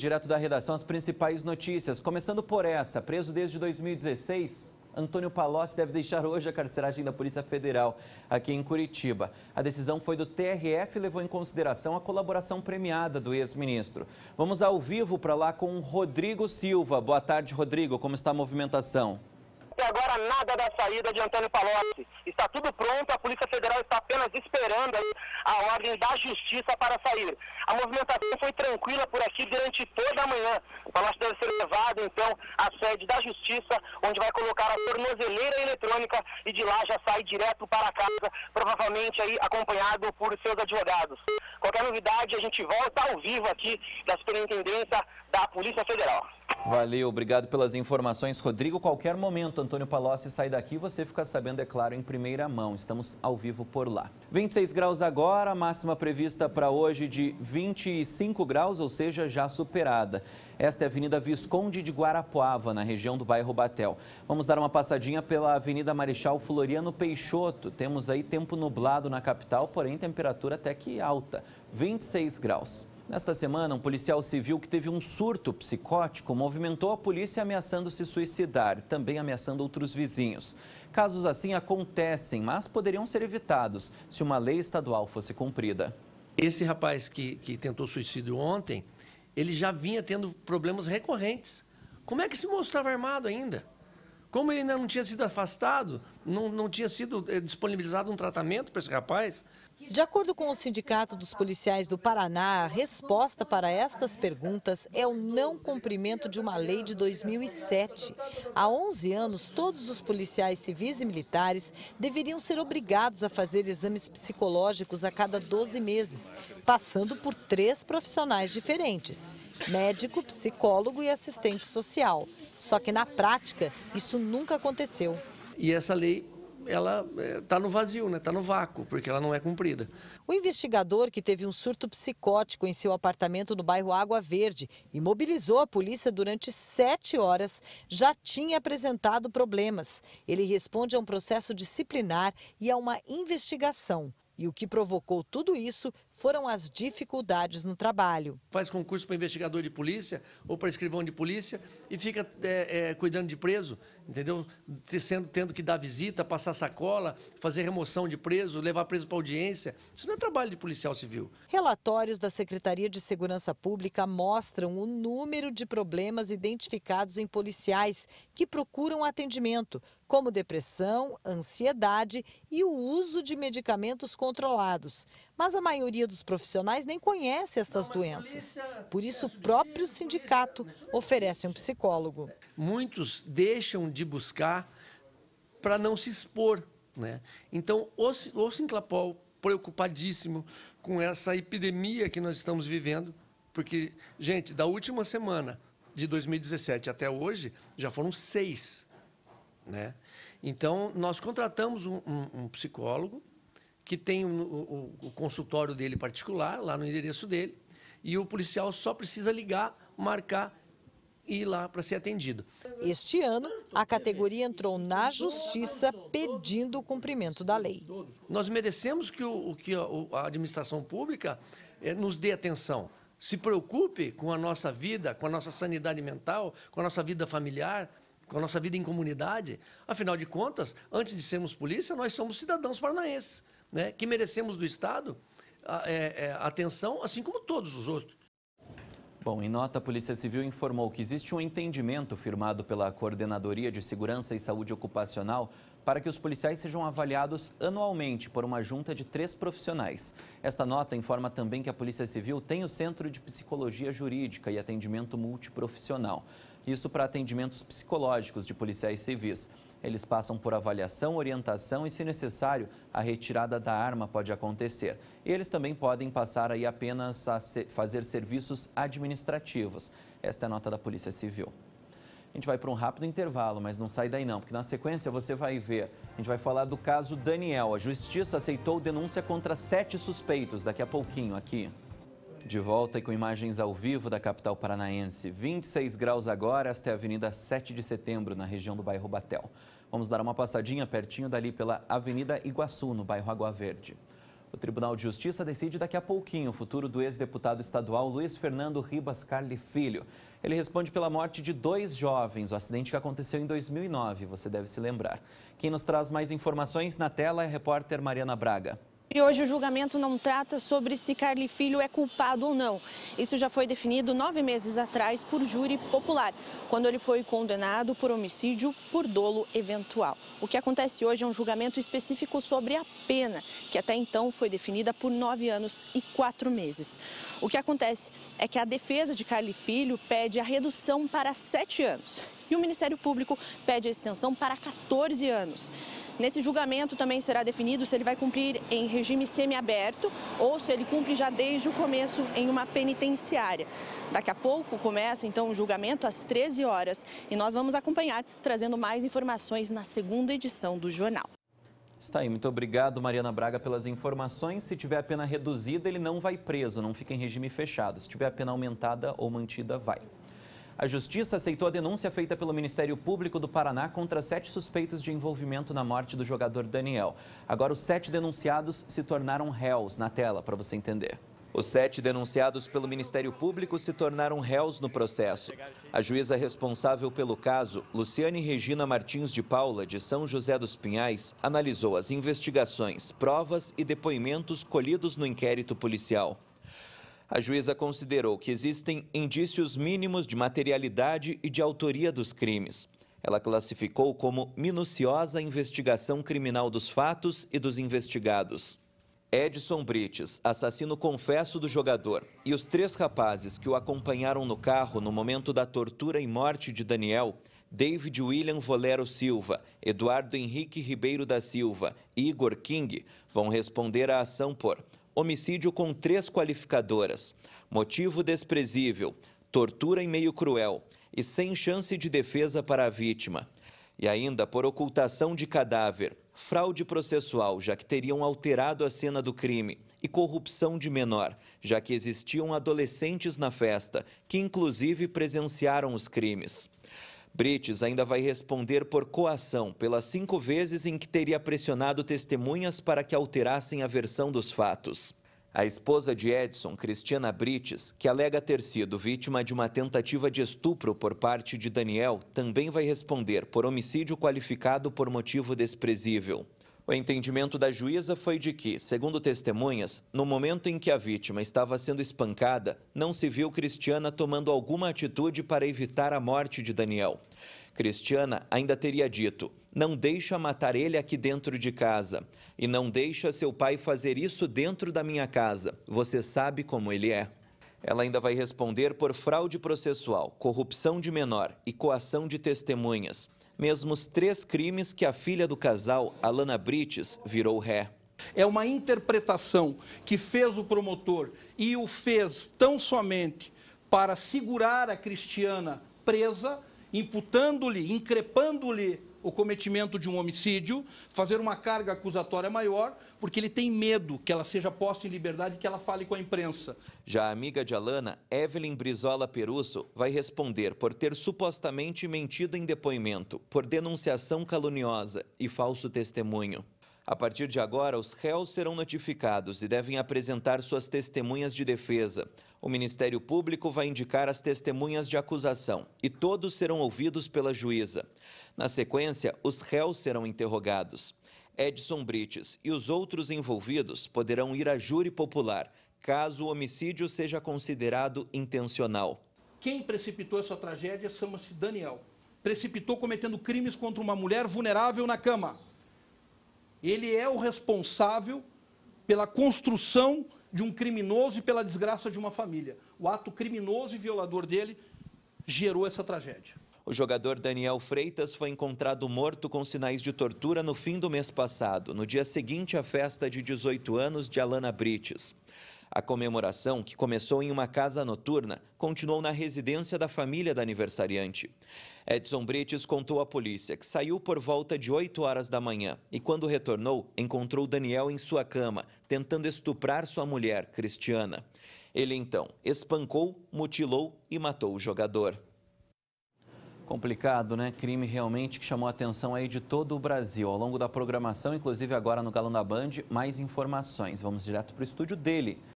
Direto da redação, as principais notícias. Começando por essa: preso desde 2016, Antônio Palocci deve deixar hoje a carceragem da Polícia Federal, aqui em Curitiba. A decisão foi do TRF e levou em consideração a colaboração premiada do ex-ministro. Vamos ao vivo para lá com Rodrigo Silva. Boa tarde, Rodrigo. Como está a movimentação? agora nada da saída de Antônio Palocci. Está tudo pronto, a Polícia Federal está apenas esperando a ordem da Justiça para sair. A movimentação foi tranquila por aqui durante toda a manhã. O Palocci deve ser levado, então, à sede da Justiça, onde vai colocar a tornozeleira eletrônica e de lá já sai direto para casa, provavelmente aí acompanhado por seus advogados. Qualquer novidade, a gente volta ao vivo aqui da Superintendência da Polícia Federal. Valeu, obrigado pelas informações, Rodrigo. Qualquer momento, Antônio Palocci sai daqui, você fica sabendo, é claro, em primeira mão. Estamos ao vivo por lá. 26 graus agora, máxima prevista para hoje de 25 graus, ou seja, já superada. Esta é a Avenida Visconde de Guarapuava, na região do bairro Batel. Vamos dar uma passadinha pela Avenida Marechal Floriano Peixoto. Temos aí tempo nublado na capital, porém temperatura até que alta, 26 graus. Nesta semana, um policial civil que teve um surto psicótico movimentou a polícia ameaçando se suicidar, também ameaçando outros vizinhos. Casos assim acontecem, mas poderiam ser evitados se uma lei estadual fosse cumprida. Esse rapaz que, que tentou suicídio ontem, ele já vinha tendo problemas recorrentes. Como é que esse moço estava armado ainda? Como ele ainda não tinha sido afastado, não, não tinha sido eh, disponibilizado um tratamento para esse rapaz. De acordo com o Sindicato dos Policiais do Paraná, a resposta para estas perguntas é o não cumprimento de uma lei de 2007. Há 11 anos, todos os policiais civis e militares deveriam ser obrigados a fazer exames psicológicos a cada 12 meses, passando por três profissionais diferentes: médico, psicólogo e assistente social. Só que na prática, isso nunca aconteceu. E essa lei ela está eh, no vazio, está né? Tá no vácuo, porque ela não é cumprida. O investigador, que teve um surto psicótico em seu apartamento no bairro Água Verde e mobilizou a polícia durante sete horas, já tinha apresentado problemas. Ele responde a um processo disciplinar e a uma investigação. E o que provocou tudo isso foram as dificuldades no trabalho. Faz concurso para investigador de polícia ou para escrivão de polícia e fica é, é, cuidando de preso, entendeu? Sendo, tendo que dar visita, passar sacola, fazer remoção de preso, levar preso para audiência. Isso não é trabalho de policial civil. Relatórios da Secretaria de Segurança Pública mostram o número de problemas identificados em policiais que procuram atendimento, como depressão, ansiedade e o uso de medicamentos controlados mas a maioria dos profissionais nem conhece estas doenças. Por isso, o próprio sindicato oferece um psicólogo. Muitos deixam de buscar para não se expor. Né? Então, o, o Sinclapol, preocupadíssimo com essa epidemia que nós estamos vivendo, porque, gente, da última semana de 2017 até hoje, já foram seis. Né? Então, nós contratamos um, um, um psicólogo que tem o, o, o consultório dele particular, lá no endereço dele, e o policial só precisa ligar, marcar e ir lá para ser atendido. Este ano, a categoria entrou na justiça pedindo o cumprimento da lei. Nós merecemos que, o, que a administração pública eh, nos dê atenção. Se preocupe com a nossa vida, com a nossa sanidade mental, com a nossa vida familiar, com a nossa vida em comunidade. Afinal de contas, antes de sermos polícia, nós somos cidadãos paranaenses né, que merecemos do Estado é, é, atenção, assim como todos os outros. Bom, em nota, a Polícia Civil informou que existe um entendimento firmado pela Coordenadoria de Segurança e Saúde Ocupacional para que os policiais sejam avaliados anualmente por uma junta de três profissionais. Esta nota informa também que a Polícia Civil tem o Centro de Psicologia Jurídica e Atendimento Multiprofissional. Isso para atendimentos psicológicos de policiais civis. Eles passam por avaliação, orientação e, se necessário, a retirada da arma pode acontecer. E eles também podem passar aí apenas a fazer serviços administrativos. Esta é a nota da Polícia Civil. A gente vai para um rápido intervalo, mas não sai daí não, porque na sequência você vai ver. A gente vai falar do caso Daniel. A justiça aceitou denúncia contra sete suspeitos daqui a pouquinho aqui. De volta e com imagens ao vivo da capital paranaense. 26 graus agora, esta é a Avenida 7 de Setembro, na região do bairro Batel. Vamos dar uma passadinha pertinho dali pela Avenida Iguaçu, no bairro Água Verde. O Tribunal de Justiça decide daqui a pouquinho o futuro do ex-deputado estadual Luiz Fernando Ribas Carli Filho. Ele responde pela morte de dois jovens, o acidente que aconteceu em 2009, você deve se lembrar. Quem nos traz mais informações na tela é a repórter Mariana Braga. E hoje o julgamento não trata sobre se Carli Filho é culpado ou não. Isso já foi definido nove meses atrás por júri popular, quando ele foi condenado por homicídio por dolo eventual. O que acontece hoje é um julgamento específico sobre a pena, que até então foi definida por nove anos e quatro meses. O que acontece é que a defesa de Carli Filho pede a redução para sete anos. E o Ministério Público pede a extensão para 14 anos. Nesse julgamento também será definido se ele vai cumprir em regime semiaberto ou se ele cumpre já desde o começo em uma penitenciária. Daqui a pouco começa então o julgamento às 13 horas e nós vamos acompanhar trazendo mais informações na segunda edição do jornal. Está aí, muito obrigado Mariana Braga pelas informações. Se tiver a pena reduzida, ele não vai preso, não fica em regime fechado. Se tiver a pena aumentada ou mantida, vai. A Justiça aceitou a denúncia feita pelo Ministério Público do Paraná contra sete suspeitos de envolvimento na morte do jogador Daniel. Agora, os sete denunciados se tornaram réus na tela, para você entender. Os sete denunciados pelo Ministério Público se tornaram réus no processo. A juíza responsável pelo caso, Luciane Regina Martins de Paula, de São José dos Pinhais, analisou as investigações, provas e depoimentos colhidos no inquérito policial. A juíza considerou que existem indícios mínimos de materialidade e de autoria dos crimes. Ela classificou como minuciosa investigação criminal dos fatos e dos investigados. Edson Brites, assassino confesso do jogador, e os três rapazes que o acompanharam no carro no momento da tortura e morte de Daniel, David William Volero Silva, Eduardo Henrique Ribeiro da Silva e Igor King, vão responder à ação por homicídio com três qualificadoras. Motivo desprezível, tortura em meio cruel e sem chance de defesa para a vítima. E ainda por ocultação de cadáver, fraude processual, já que teriam alterado a cena do crime, e corrupção de menor, já que existiam adolescentes na festa, que inclusive presenciaram os crimes. Brites ainda vai responder por coação pelas cinco vezes em que teria pressionado testemunhas para que alterassem a versão dos fatos. A esposa de Edson, Cristiana Brites, que alega ter sido vítima de uma tentativa de estupro por parte de Daniel, também vai responder por homicídio qualificado por motivo desprezível. O entendimento da juíza foi de que, segundo testemunhas, no momento em que a vítima estava sendo espancada, não se viu Cristiana tomando alguma atitude para evitar a morte de Daniel. Cristiana ainda teria dito: Não deixa matar ele aqui dentro de casa. E não deixa seu pai fazer isso dentro da minha casa. Você sabe como ele é. Ela ainda vai responder por fraude processual, corrupção de menor e coação de testemunhas mesmo os três crimes que a filha do casal, Alana Brites, virou ré. É uma interpretação que fez o promotor e o fez tão somente para segurar a Cristiana presa, imputando-lhe, increpando-lhe o cometimento de um homicídio, fazer uma carga acusatória maior, porque ele tem medo que ela seja posta em liberdade e que ela fale com a imprensa. Já a amiga de Alana, Evelyn Brizola Perusso, vai responder por ter supostamente mentido em depoimento, por denunciação caluniosa e falso testemunho. A partir de agora, os réus serão notificados e devem apresentar suas testemunhas de defesa. O Ministério Público vai indicar as testemunhas de acusação e todos serão ouvidos pela juíza. Na sequência, os réus serão interrogados. Edson Brites e os outros envolvidos poderão ir a júri popular, caso o homicídio seja considerado intencional. Quem precipitou essa tragédia chama-se Daniel. Precipitou cometendo crimes contra uma mulher vulnerável na cama. Ele é o responsável pela construção de um criminoso e pela desgraça de uma família. O ato criminoso e violador dele gerou essa tragédia. O jogador Daniel Freitas foi encontrado morto com sinais de tortura no fim do mês passado, no dia seguinte à festa de 18 anos de Alana Brites. A comemoração, que começou em uma casa noturna, continuou na residência da família da aniversariante. Edson Brites contou à polícia que saiu por volta de 8 horas da manhã e, quando retornou, encontrou Daniel em sua cama, tentando estuprar sua mulher, Cristiana. Ele então espancou, mutilou e matou o jogador. Complicado, né? Crime realmente que chamou a atenção aí de todo o Brasil. Ao longo da programação, inclusive agora no Galão da Band, mais informações. Vamos direto para o estúdio dele,